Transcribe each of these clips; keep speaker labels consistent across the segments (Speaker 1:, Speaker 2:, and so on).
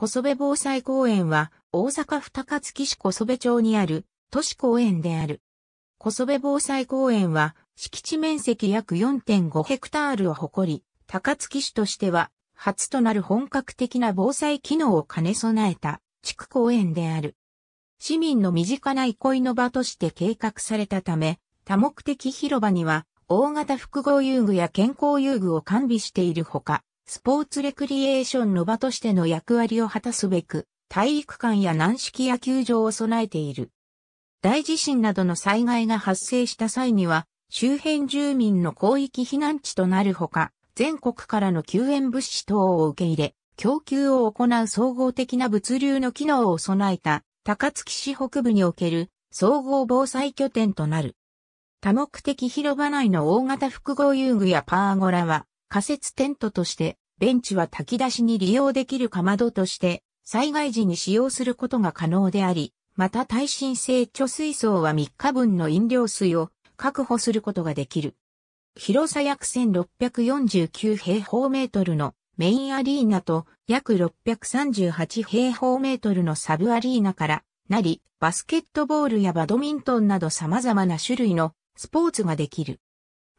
Speaker 1: 小袖部防災公園は、大阪府高槻市小袖部町にある都市公園である。小袖部防災公園は、敷地面積約4.5ヘクタールを誇り、高槻市としては、初となる本格的な防災機能を兼ね備えた地区公園である。市民の身近な憩いの場として計画されたため、多目的広場には、大型複合遊具や健康遊具を完備しているほか、スポーツレクリエーションの場としての役割を果たすべく、体育館や軟式野球場を備えている。大地震などの災害が発生した際には、周辺住民の広域避難地となるほか、全国からの救援物資等を受け入れ、供給を行う総合的な物流の機能を備えた、高槻市北部における総合防災拠点となる。多目的広場内の大型複合遊具やパーゴラは、仮設テントとして、ベンチは炊き出しに利用できるかまどとして、災害時に使用することが可能であり、また耐震性貯水槽は3日分の飲料水を確保することができる。広さ約1649平方メートルのメインアリーナと約638平方メートルのサブアリーナからなり、バスケットボールやバドミントンなど様々な種類のスポーツができる。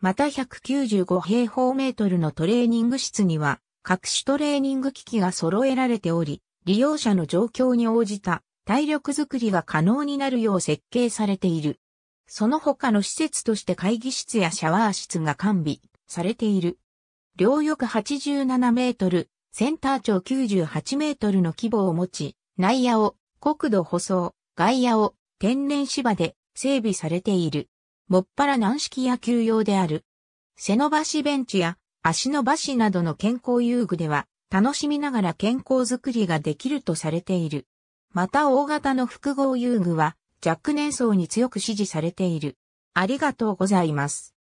Speaker 1: また195平方メートルのトレーニング室には、各種トレーニング機器が揃えられており、利用者の状況に応じた体力づくりが可能になるよう設計されている。その他の施設として会議室やシャワー室が完備されている。両翼87メートル、センター長98メートルの規模を持ち、内野を国土舗装、外野を天然芝で整備されている。もっぱら軟式野球用である。背伸ばしベンチや足伸ばしなどの健康遊具では楽しみながら健康づくりができるとされている。また大型の複合遊具は若年層に強く支持されている。ありがとうございます。